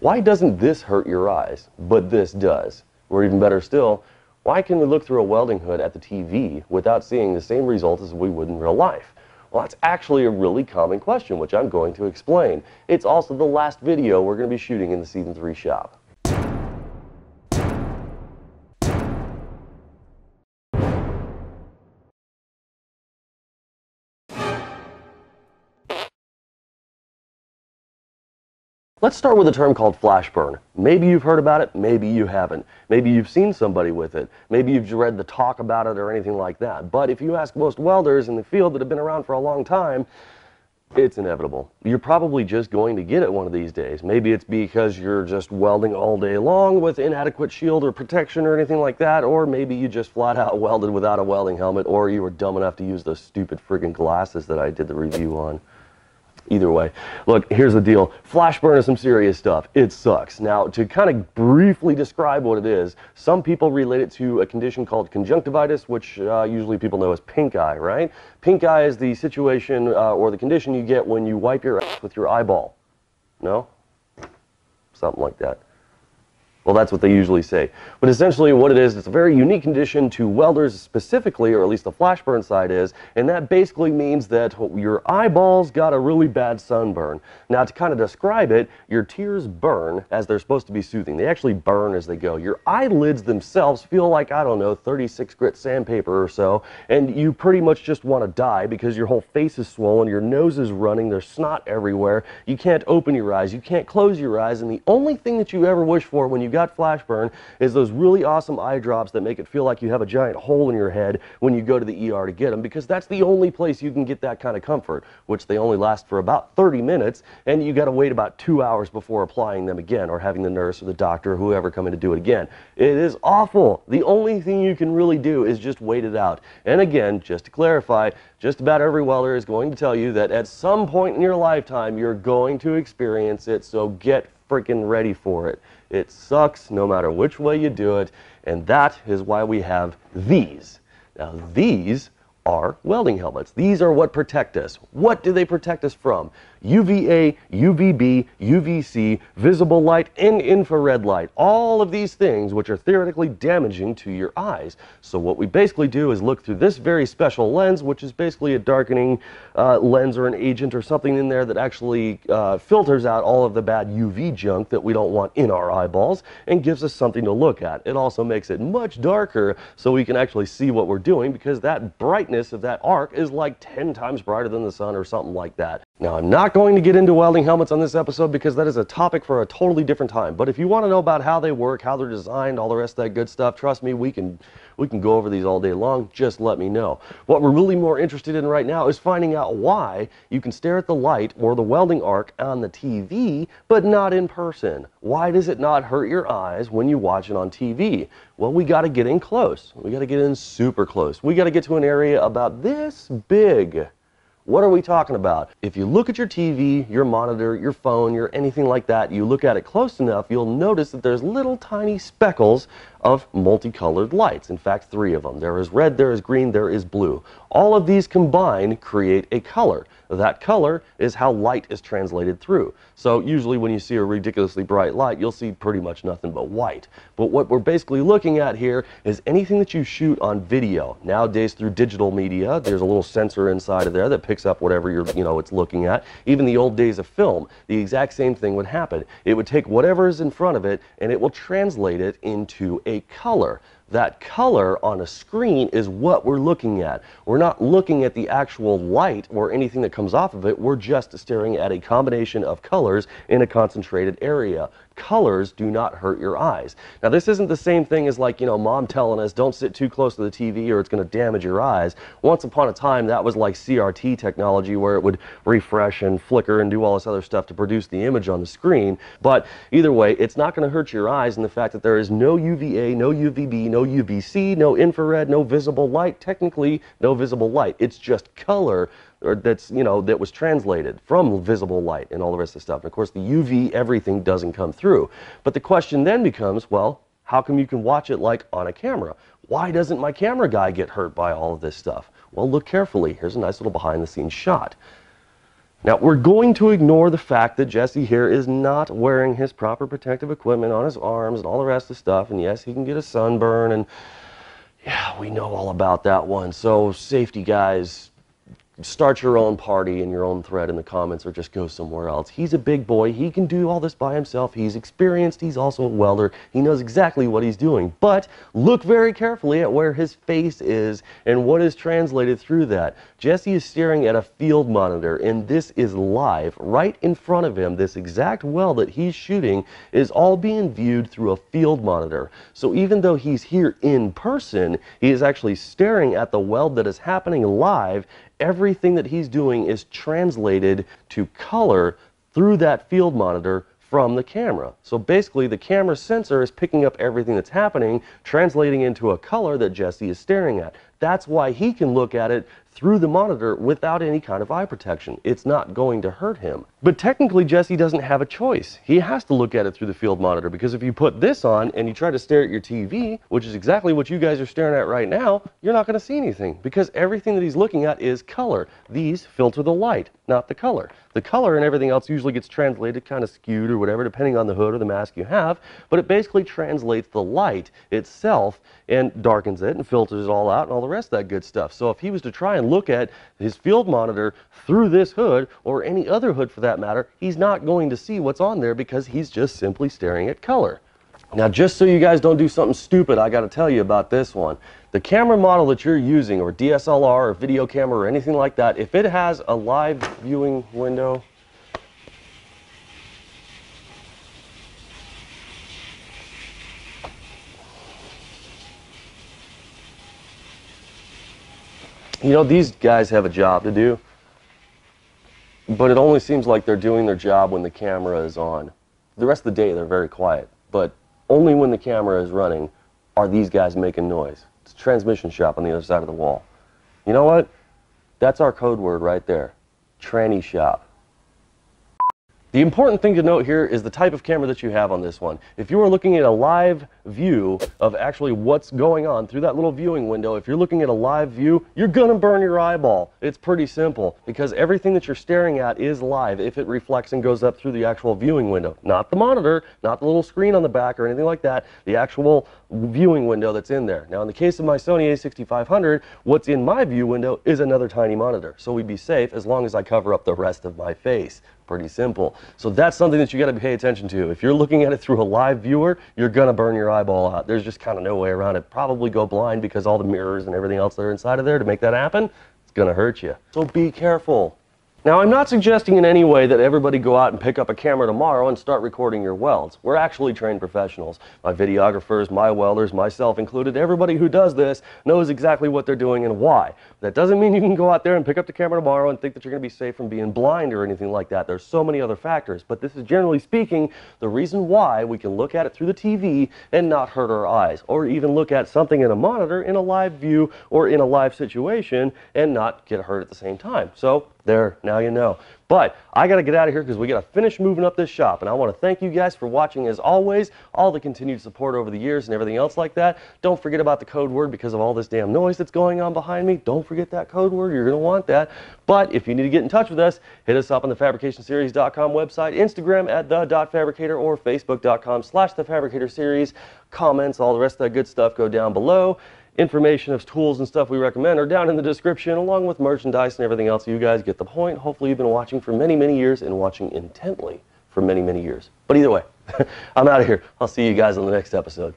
why doesn't this hurt your eyes, but this does? Or even better still, why can we look through a welding hood at the TV without seeing the same result as we would in real life? Well, that's actually a really common question, which I'm going to explain. It's also the last video we're going to be shooting in the Season 3 shop. Let's start with a term called flash burn. Maybe you've heard about it, maybe you haven't. Maybe you've seen somebody with it, maybe you've read the talk about it or anything like that. But if you ask most welders in the field that have been around for a long time, it's inevitable. You're probably just going to get it one of these days. Maybe it's because you're just welding all day long with inadequate shield or protection or anything like that, or maybe you just flat out welded without a welding helmet, or you were dumb enough to use those stupid friggin' glasses that I did the review on either way. Look, here's the deal. Flash burn is some serious stuff. It sucks. Now, to kind of briefly describe what it is, some people relate it to a condition called conjunctivitis, which uh, usually people know as pink eye, right? Pink eye is the situation uh, or the condition you get when you wipe your ass with your eyeball. No? Something like that. Well, that's what they usually say. But essentially what it is, it's a very unique condition to welders specifically, or at least the flash burn side is, and that basically means that your eyeballs got a really bad sunburn. Now, to kind of describe it, your tears burn as they're supposed to be soothing. They actually burn as they go. Your eyelids themselves feel like, I don't know, 36 grit sandpaper or so, and you pretty much just want to die because your whole face is swollen, your nose is running, there's snot everywhere, you can't open your eyes, you can't close your eyes, and the only thing that you ever wish for when you you've got flash burn is those really awesome eye drops that make it feel like you have a giant hole in your head when you go to the ER to get them because that's the only place you can get that kind of comfort, which they only last for about 30 minutes and you got to wait about two hours before applying them again or having the nurse or the doctor or whoever come in to do it again. It is awful. The only thing you can really do is just wait it out. And again, just to clarify, just about every welder is going to tell you that at some point in your lifetime, you're going to experience it, so get freaking ready for it. It sucks no matter which way you do it, and that is why we have these. Now, these are welding helmets. These are what protect us. What do they protect us from? UVA, UVB, UVC, visible light, and infrared light. All of these things which are theoretically damaging to your eyes. So what we basically do is look through this very special lens, which is basically a darkening uh, lens or an agent or something in there that actually uh, filters out all of the bad UV junk that we don't want in our eyeballs and gives us something to look at. It also makes it much darker so we can actually see what we're doing because that brightness of that arc is like 10 times brighter than the sun or something like that. Now, I'm not not going to get into welding helmets on this episode because that is a topic for a totally different time. But if you want to know about how they work, how they're designed, all the rest of that good stuff, trust me, we can we can go over these all day long. Just let me know. What we're really more interested in right now is finding out why you can stare at the light or the welding arc on the TV, but not in person. Why does it not hurt your eyes when you watch it on TV? Well, we got to get in close. We got to get in super close. We got to get to an area about this big. What are we talking about? If you look at your TV, your monitor, your phone, your anything like that, you look at it close enough, you'll notice that there's little tiny speckles of multicolored lights. In fact, three of them. There is red, there is green, there is blue. All of these combine, create a color. That color is how light is translated through. So usually when you see a ridiculously bright light, you'll see pretty much nothing but white. But what we're basically looking at here is anything that you shoot on video. Nowadays through digital media, there's a little sensor inside of there that picks up whatever you're, you know, it's looking at. Even the old days of film, the exact same thing would happen. It would take whatever is in front of it and it will translate it into a a color. That color on a screen is what we're looking at. We're not looking at the actual light or anything that comes off of it. We're just staring at a combination of colors in a concentrated area colors do not hurt your eyes. Now, this isn't the same thing as like, you know, mom telling us don't sit too close to the TV or it's going to damage your eyes. Once upon a time, that was like CRT technology where it would refresh and flicker and do all this other stuff to produce the image on the screen. But either way, it's not going to hurt your eyes in the fact that there is no UVA, no UVB, no UVC, no infrared, no visible light, technically no visible light. It's just color or that's you know that was translated from visible light and all the rest of the stuff. And of course, the UV everything doesn't come through. But the question then becomes, well, how come you can watch it like on a camera? Why doesn't my camera guy get hurt by all of this stuff? Well, look carefully. Here's a nice little behind-the-scenes shot. Now, we're going to ignore the fact that Jesse here is not wearing his proper protective equipment on his arms and all the rest of the stuff. And yes, he can get a sunburn and yeah, we know all about that one. So safety guys, start your own party and your own thread in the comments or just go somewhere else. He's a big boy. He can do all this by himself. He's experienced. He's also a welder. He knows exactly what he's doing. But look very carefully at where his face is and what is translated through that. Jesse is staring at a field monitor, and this is live right in front of him. This exact well that he's shooting is all being viewed through a field monitor. So even though he's here in person, he is actually staring at the weld that is happening live everything that he's doing is translated to color through that field monitor from the camera. So basically the camera sensor is picking up everything that's happening, translating into a color that Jesse is staring at. That's why he can look at it through the monitor without any kind of eye protection. It's not going to hurt him. But technically, Jesse doesn't have a choice. He has to look at it through the field monitor because if you put this on and you try to stare at your TV, which is exactly what you guys are staring at right now, you're not going to see anything because everything that he's looking at is color. These filter the light, not the color. The color and everything else usually gets translated kind of skewed or whatever, depending on the hood or the mask you have, but it basically translates the light itself and darkens it and filters it all out and all the rest of that good stuff. So if he was to try and look at his field monitor through this hood or any other hood for that matter, he's not going to see what's on there because he's just simply staring at color. Now, just so you guys don't do something stupid, I got to tell you about this one. The camera model that you're using, or DSLR, or video camera, or anything like that, if it has a live viewing window, you know, these guys have a job to do, but it only seems like they're doing their job when the camera is on. The rest of the day, they're very quiet, but only when the camera is running are these guys making noise. It's a transmission shop on the other side of the wall. You know what? That's our code word right there. Tranny shop. The important thing to note here is the type of camera that you have on this one. If you are looking at a live view of actually what's going on through that little viewing window, if you're looking at a live view, you're gonna burn your eyeball. It's pretty simple because everything that you're staring at is live if it reflects and goes up through the actual viewing window. Not the monitor, not the little screen on the back or anything like that, the actual viewing window that's in there. Now in the case of my Sony a6500, what's in my view window is another tiny monitor. So we'd be safe as long as I cover up the rest of my face pretty simple. So that's something that you got to pay attention to. If you're looking at it through a live viewer, you're going to burn your eyeball out. There's just kind of no way around it. Probably go blind because all the mirrors and everything else that are inside of there to make that happen, it's going to hurt you. So be careful. Now, I'm not suggesting in any way that everybody go out and pick up a camera tomorrow and start recording your welds. We're actually trained professionals. My videographers, my welders, myself included, everybody who does this knows exactly what they're doing and why. That doesn't mean you can go out there and pick up the camera tomorrow and think that you're going to be safe from being blind or anything like that. There's so many other factors, but this is generally speaking the reason why we can look at it through the TV and not hurt our eyes, or even look at something in a monitor in a live view or in a live situation and not get hurt at the same time. So there, now you know. But I got to get out of here because we got to finish moving up this shop. And I want to thank you guys for watching as always, all the continued support over the years and everything else like that. Don't forget about the code word because of all this damn noise that's going on behind me. Don't forget that code word. You're going to want that. But if you need to get in touch with us, hit us up on the fabricationseries.com website, Instagram at the.fabricator or facebook.com slash the fabricator series. Comments, all the rest of that good stuff go down below information of tools and stuff we recommend are down in the description, along with merchandise and everything else. You guys get the point. Hopefully, you've been watching for many, many years and watching intently for many, many years. But either way, I'm out of here. I'll see you guys on the next episode.